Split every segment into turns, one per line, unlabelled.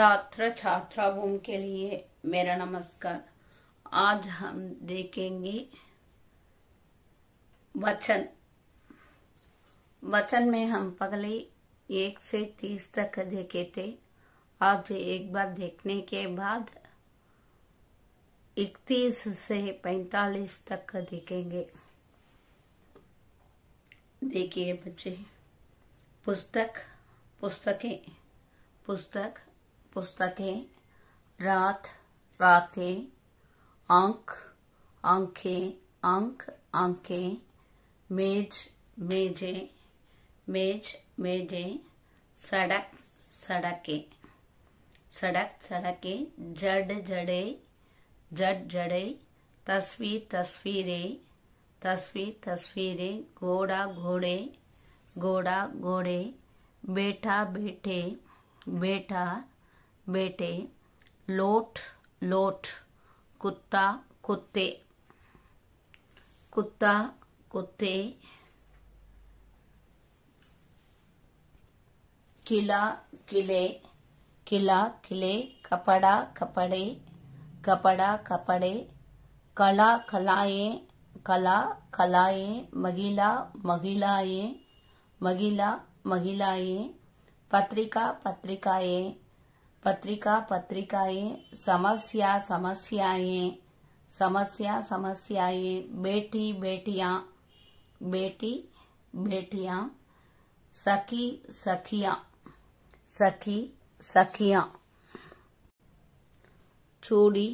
छात्र छात्राओं के लिए मेरा नमस्कार आज हम देखेंगे वचन वचन में हम पगले एक से तीस तक देखे थे आज एक बार देखने के बाद इकतीस से पैतालीस तक देखेंगे देखिए बच्चे पुस्तक पुस्तकें पुस्तक पुस्तकें रात रातें अंक आंखें अंक आंखें मेज मेजे मेज मेजे सड़क सड़के सड़क सड़के जड़ जड़े जड़ जड़े तस्वीर तस्वीरें तस्वीर तस्वीरें घोड़ा घोड़े घोड़ा घोड़े बेटा बेटे बेटा बेटे लोट लोट कुत्ता कुत्ते कुत्ता कुत्ते किला किले किला किले कपड़ा कपड़े कपड़ा कपड़े कला कलाए कला कलाए महिला महिलाए महिला महिलाए पत्रिका पत्रिकाए पत्रिका पत्रिकाएं समस्या समस्याएं समस्या समस्याएं बेटी बेटियां बेटी बेटियां सखी सखियां सखी सखियां चूड़ी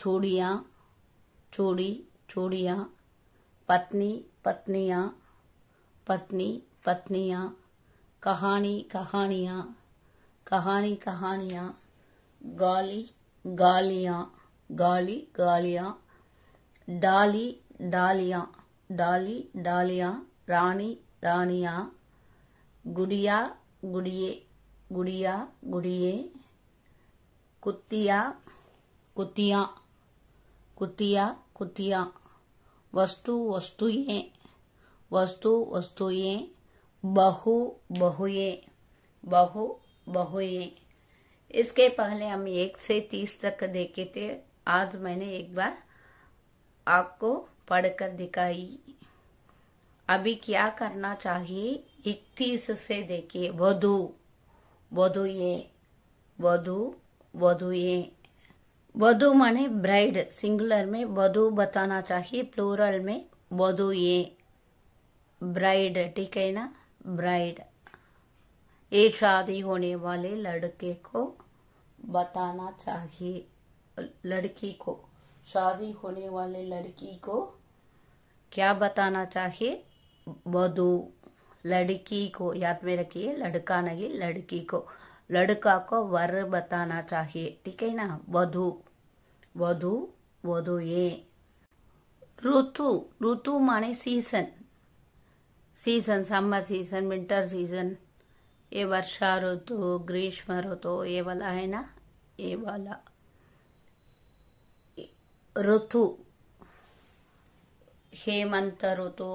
चूड़ियां चूड़ी चूड़ियां पत्नी पत्नियां पत्नी पत्नियां कहानी कहानियां कहानी कहानियां गाली गालियां गाली गालियां डाली डालियां डाली डालियां रानी रानियां गुड़िया गुड़िए गुड़िया गुड़िए कुत्तिया कुतिया कुतिया कुतिया वस्तु वस्तुएं वस्तु वस्तुएं बहु बहुए बहु बहुएं इसके पहले हम एक से तीस तक देखे थे आज मैंने एक बार आपको पढ़कर दिखाई अभी क्या करना चाहिए इकतीस से देखिए वधु वधु ये वधु वधु ये वधु माने ब्राइड सिंगुलर में वधु बताना चाहिए प्लूरल में वधु ये ब्राइड ठीक है ना ब्राइड एक शादी होने वाले लड़के को बताना चाहिए लड़की को शादी होने वाले लड़की को क्या बताना चाहिए वधु लड़की को याद में रखिए लड़का नहीं लड़की को लड़का को वर बताना चाहिए ठीक है ना वधु वधु वधु ये ऋतु ऋतु माने season season summer season winter season ये वर्षा ऋतु ग्रीष्म ऋतु ये वाला है ना ये वाला ऋतु हेमंत ऋतु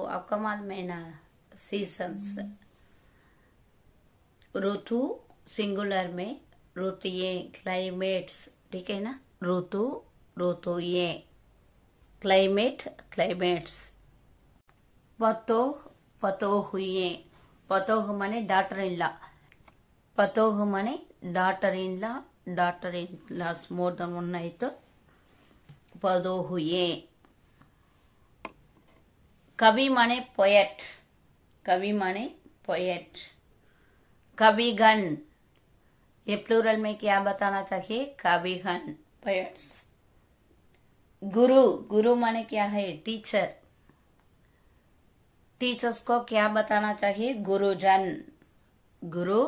में ना सीजन्स हम्म। ऋतु सिंगुलर में ऋतु ये क्लाइमेट्स ठीक है ना ऋतु ऋतु ये क्लाइमेट क्लाइमेट्स पतो पतो हुए पतोह daughter in law daughter in law daughter in law more than one नहीं तो one ಆಯಿತು ಪದೋಹುಯೆ ಕವಿ ಮನೆ ಪೊಯೆಟ್ ಕವಿ ಮನೆ ಪೊಯೆट कविगण ये प्लूरल में क्या बताना चाहिए कवि गन पोयट्स गुरु गुरु माने क्या है टीचर टीचर्स को क्या बताना चाहिए गुरुजन गुरु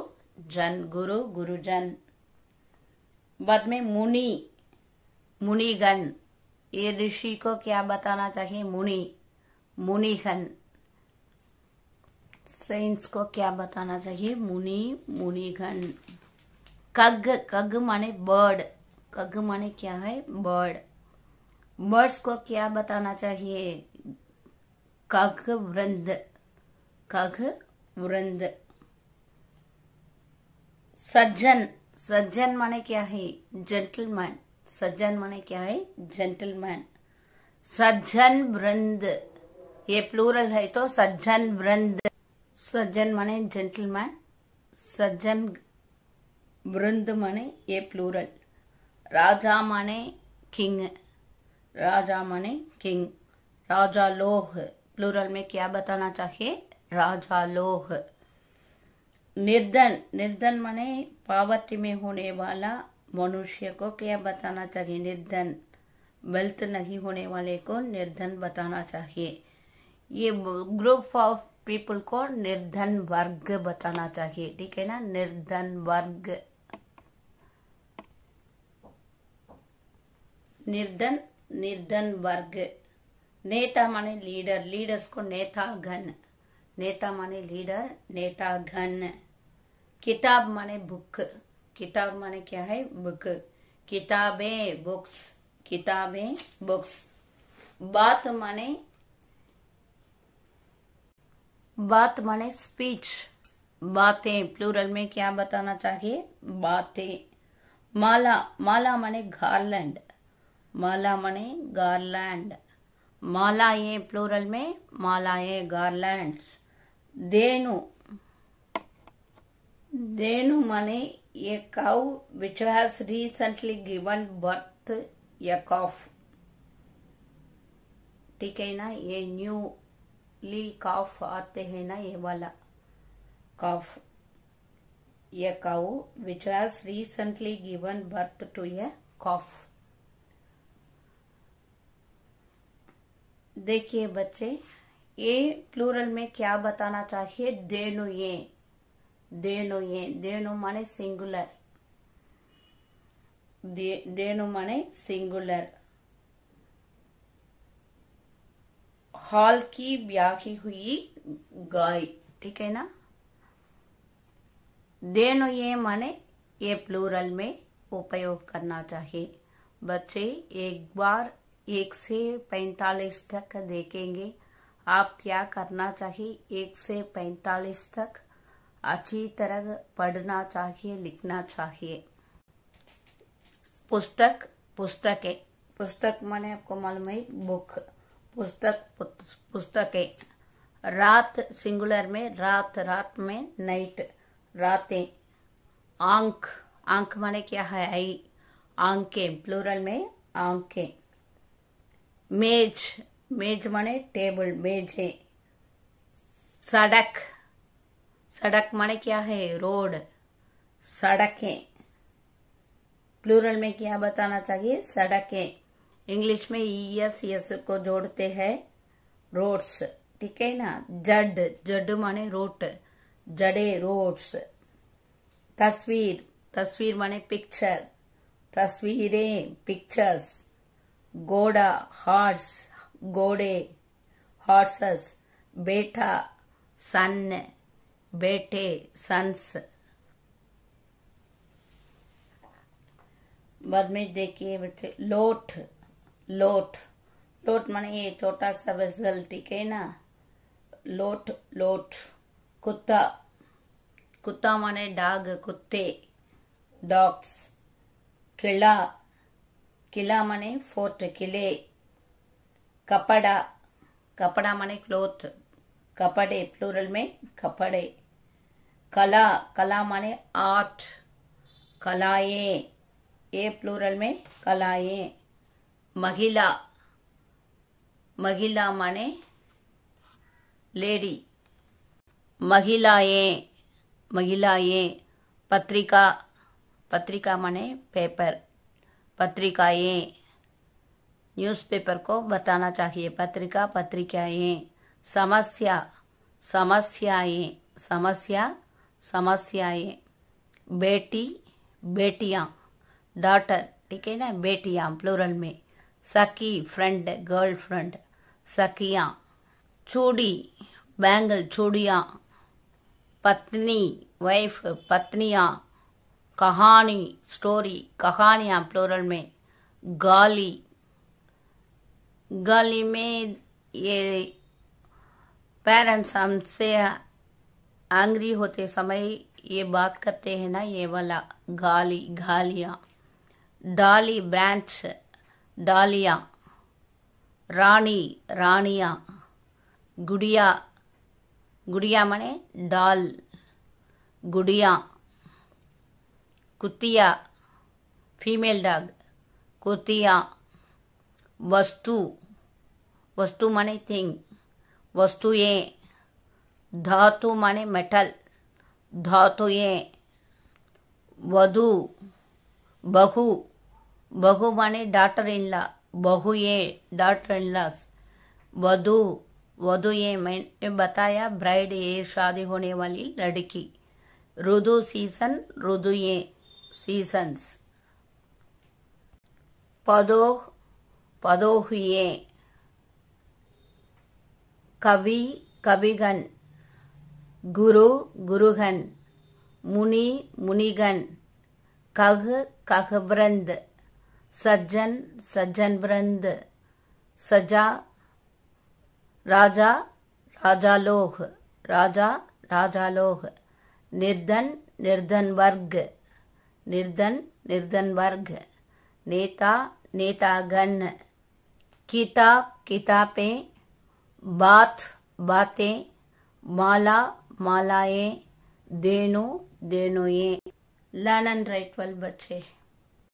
जन गुरु गुरुजन बाद में मुनि मुनिगण ये ऋषि को क्या बताना चाहिए मुनि मुनिगण सेंट्स को क्या बताना चाहिए मुनि मुनिगण कग कग माने बर्ड कग माने क्या है बर्ड बर्ड्स को क्या बताना चाहिए ககு விரந்து ககு मुरंद सज्जन सज्जन माने क्या है जेंटलमैन सज्जन माने क्या है जेंटलमैन सज्जन वृंद ये प्लूरल है तो सज्जन वृंद सज्जन माने जेंटलमैन सज्जन वृंद माने ये प्लूरल राजा माने किंग राजा माने किंग राजा लोह प्लूरल में क्या बताना चाहिए राजा लोह निर्धन निर्धन माने पावर्टी में होने वाला मनुष्य को क्या बताना चाहिए निर्धन वेल्थ नहीं होने वाले को निर्धन बताना चाहिए ये ग्रुप ऑफ पीपल को निर्धन वर्ग बताना चाहिए ठीक है ना निर्धन वर्ग निर्धन निर्धन वर्ग नेता माने लीडर लीडर्स को नेता घन नेता माने लीडर नेता घन किताब माने बुक किताब माने क्या है बुक किताबें बुक्स किताबें बुक्स बात माने बात माने स्पीच बातें प्लूरल में क्या बताना चाहिए बातें माला माला माने गार्लैंड माला माने गार्लैंड मालाएं प्लोरल में मालाएं गार्लैंड्स देनु देनु माने ये cow which has recently given birth या calf ठीक है ना ये न्यू ली काफ आते हैं ना ये वाला काफ ये cow which has recently given birth to ये कॉफ देखिए बच्चे ये प्लूरल में क्या बताना चाहिए देनु ये देनु ये देनु माने सिंगुलर दे, देनु माने सिंगुलर हॉल की ब्याही हुई गाय ठीक है ना देनु ये माने ये प्लूरल में उपयोग करना चाहिए बच्चे एक बार एक से पैंतालीस तक देखेंगे आप क्या करना चाहिए एक से पैंतालीस तक अच्छी तरह पढ़ना चाहिए लिखना चाहिए पुस्तक पुस्तकें पुस्तक माने आपको मालूम है बुक पुस्तक पुस्तकें रात सिंगुलर में रात रात में नाइट रातें आंख आंख माने क्या है आई आंखें प्लूरल में आंखें मेज मेज माने टेबल मेजे सड़क सड़क माने क्या है रोड सड़कें प्लूरल में क्या बताना चाहिए सड़कें इंग्लिश में ई एस एस को जोड़ते हैं रोड्स ठीक है ना जड जड माने रोट जडे रोड्स तस्वीर तस्वीर माने पिक्चर तस्वीरें पिक्चर्स गोड़ा हॉर्स घोड़े हॉर्सेस बेटा सन बेटे सन्स बाद में देखिए बच्चे लोट लोट लोट माने ये छोटा सा वेसल ठीक है ना लोट लोट कुत्ता कुत्ता माने डाग कुत्ते डॉग्स किला ಕಿಲಾಮಣೆ फोर्थ किले कपड़ा कपड़ा माने क्लोथ कपड़े प्लूरल में कपड़े कला कला माने आर्ट कलाए ए प्लूरल में कलाए महिला महिला मने लेडी महिलाए महिलाए पत्रिका पत्रिका मने पेपर पत्रिकाएं न्यूज़पेपर को बताना चाहिए पत्रिका पत्रिकाएं समस्या समस्याएं समस्या समस्याएं बेटी बेटियां डॉटर ठीक है ना बेटियां प्लूरल में सखी फ्रेंड गर्लफ्रेंड सखियां चूड़ी बैंगल चूड़ियां पत्नी वाइफ पत्नियां कहानी स्टोरी कहानियाँ प्लोरल में गाली गाली में ये पेरेंट्स हमसे एंग्री होते समय ये बात करते हैं ना ये वाला गाली गालिया डाली ब्रांच डालिया रानी रानिया गुड़िया गुड़िया मने डाल गुड़िया कुतिया फीमेल डॉग कुतिया वस्तु वस्तु माने थिंग वस्तुएं धातु माने मेटल धातु ये वधु बहु बहु माने डाटर इन बहु बहुए डाटर इन लॉस वधु वधु ये मैंने बताया ब्राइड ये शादी होने वाली लड़की रुदु सीजन रुदु ये சீசன்ஸ் பதோ பதோகியே கவி கவிகன் குரு குருகன் முனி முனிகன் ககு ககுபிரந்த் சஜ்ஜன் சஜ்ஜன்பிரந்த் சஜா ராஜா ராஜாலோக் ராஜா ராஜாலோக் நிர்தன் நிர்தன் वर्ग निर्धन निर्धन वर्ग नेता नेतागण किताब किताबें बात बातें माला मालाएं देनु देनोएं लर्न एंड राइट वेल बच्चे